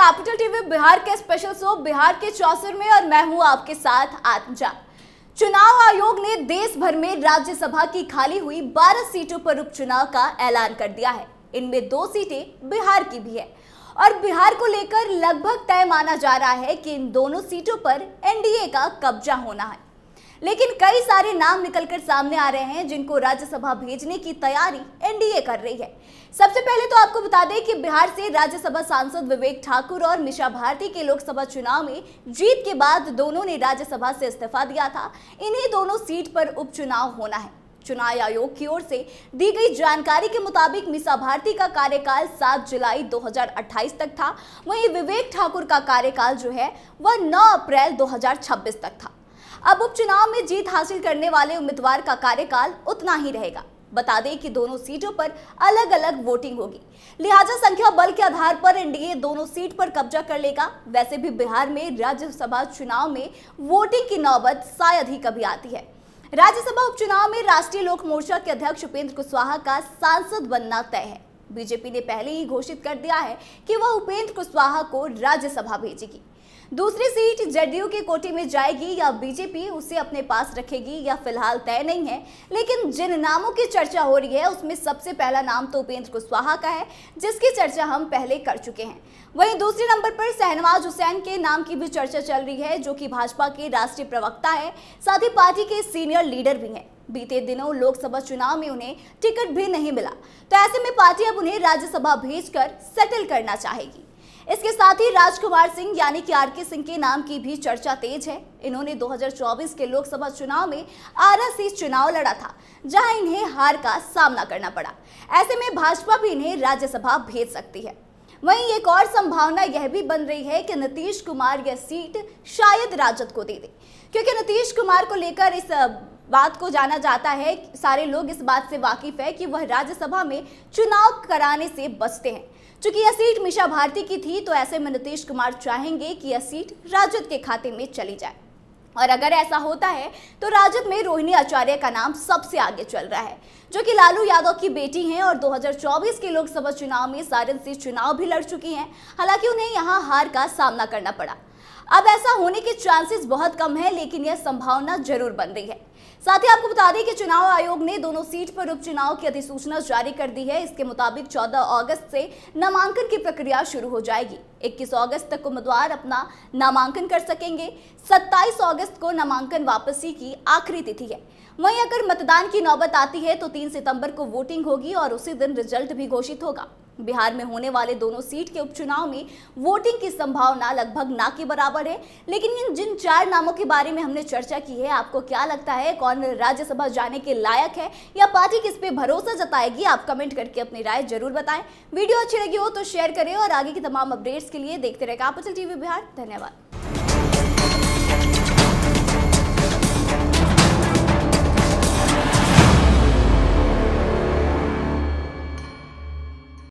capital TV Bihar के special show Bihar के चौसर में और मैं हूं आपके साथ आत्मजा चुनाव आयोग ने देश भर में राज्यसभा की खाली हुई 12 सीटों पर उपचुनाव का ऐलान कर दिया है इनमें दो सीटें बिहार की भी है और बिहार को लेकर लगभग तय माना जा रहा है कि इन दोनों सीटों पर एनडीए का कब्जा होना है लेकिन कई सारे नाम निकलकर सामने आ रहे हैं जिनको राज्यसभा भेजने की तैयारी एनडीए कर रही है सबसे पहले तो आपको बता दें कि बिहार से राज्यसभा सांसद विवेक ठाकुर और मिशा भारती के लोकसभा चुनाव में जीत के बाद दोनों ने राज्यसभा से इस्तीफा दिया था इन्हें दोनों सीट पर उपचुनाव होना है चुनाव आयोग की ओर से दी गई जानकारी के मुताबिक मिसा भारती का कार्यकाल 7 जुलाई 2028 तक था वहीं विवेक ठाकुर का कार्यकाल जो है वह 9 अप्रैल 2026 तक था अब उपचुनाव में जीत हासिल करने वाले उम्मीदवार का कार्यकाल उतना ही रहेगा बता दें कि दोनों सीटों पर अलग अलग वोटिंग होगी लिहाजा संख्या बल के आधार पर एनडीए दोनों सीट पर कब्जा कर लेगा वैसे भी बिहार में राज्यसभा चुनाव में वोटिंग की नौबत शायद ही कभी आती है राज्यसभा उपचुनाव में राष्ट्रीय लोक मोर्चा के अध्यक्ष उपेंद्र कुशवाहा का सांसद बनना तय है बीजेपी ने पहले ही घोषित कर दिया है कि वह उपेंद्र कुशवाहा को राज्यसभा भेजेगी दूसरी सीट जेडीयू के कोटे में जाएगी या बीजेपी उसे अपने पास रखेगी या फिलहाल तय नहीं है लेकिन जिन नामों की चर्चा हो रही है उसमें सबसे पहला नाम तो उपेंद्र कुशवाहा का है जिसकी चर्चा हम पहले कर चुके हैं वहीं दूसरे नंबर पर शहनवाज हुसैन के नाम की भी चर्चा चल रही है जो कि भाजपा के राष्ट्रीय प्रवक्ता है साथ ही पार्टी के सीनियर लीडर भी हैं बीते दिनों लोकसभा चुनाव में उन्हें टिकट भी नहीं मिला तो ऐसे में पार्टी अब उन्हें राज्यसभा भेजकर सेटल करना चाहेगी इसके साथ ही राजकुमार सिंह यानी कि आरके सिंह के नाम की भी चर्चा तेज है इन्होंने 2024 के लोकसभा चुनाव में आरा से चुनाव लड़ा था जहां इन्हें हार का सामना करना पड़ा ऐसे में भाजपा भी इन्हें राज्यसभा भेज सकती है वहीं एक और संभावना यह भी बन रही है कि नीतीश कुमार यह सीट शायद राजद को दे दे क्योंकि नीतीश कुमार को लेकर इस बात को जाना जाता है सारे लोग इस बात से वाकिफ है कि वह राज्यसभा में चुनाव कराने से बचते हैं चूंकि यह सीट मीशा भारती की थी तो ऐसे में नीतीश कुमार चाहेंगे कि यह सीट राजद के खाते में चली जाए और अगर ऐसा होता है तो राजद में रोहिणी आचार्य का नाम सबसे आगे चल रहा है जो कि लालू यादव की बेटी हैं और 2024 के लोकसभा चुनाव में सारण से चुनाव भी लड़ चुकी हैं हालांकि उन्हें यहां हार का सामना करना पड़ा अब ऐसा होने के चांसेस बहुत कम है लेकिन यह संभावना जरूर बन रही है साथ ही आपको बता दें कि चुनाव आयोग ने दोनों सीट पर उपचुनाव की अधिसूचना जारी कर दी है इसके मुताबिक 14 अगस्त से नामांकन की प्रक्रिया शुरू हो जाएगी 21 अगस्त तक उम्मीदवार अपना नामांकन कर सकेंगे 27 अगस्त को नामांकन वापसी की आखिरी तिथि है वहीं अगर मतदान की नौबत आती है तो तीन सितम्बर को वोटिंग होगी और उसी दिन रिजल्ट भी घोषित होगा बिहार में होने वाले दोनों सीट के उपचुनाव में वोटिंग की संभावना लगभग ना के बराबर है लेकिन इन जिन चार नामों के बारे में हमने चर्चा की है आपको क्या लगता है कौन राज्यसभा जाने के लायक है या पार्टी किस पे भरोसा जताएगी आप कमेंट करके अपनी राय जरूर बताएं वीडियो अच्छी लगी हो तो शेयर करें और आगे की तमाम अपडेट्स के लिए देखते रहेगा आप टीवी बिहार धन्यवाद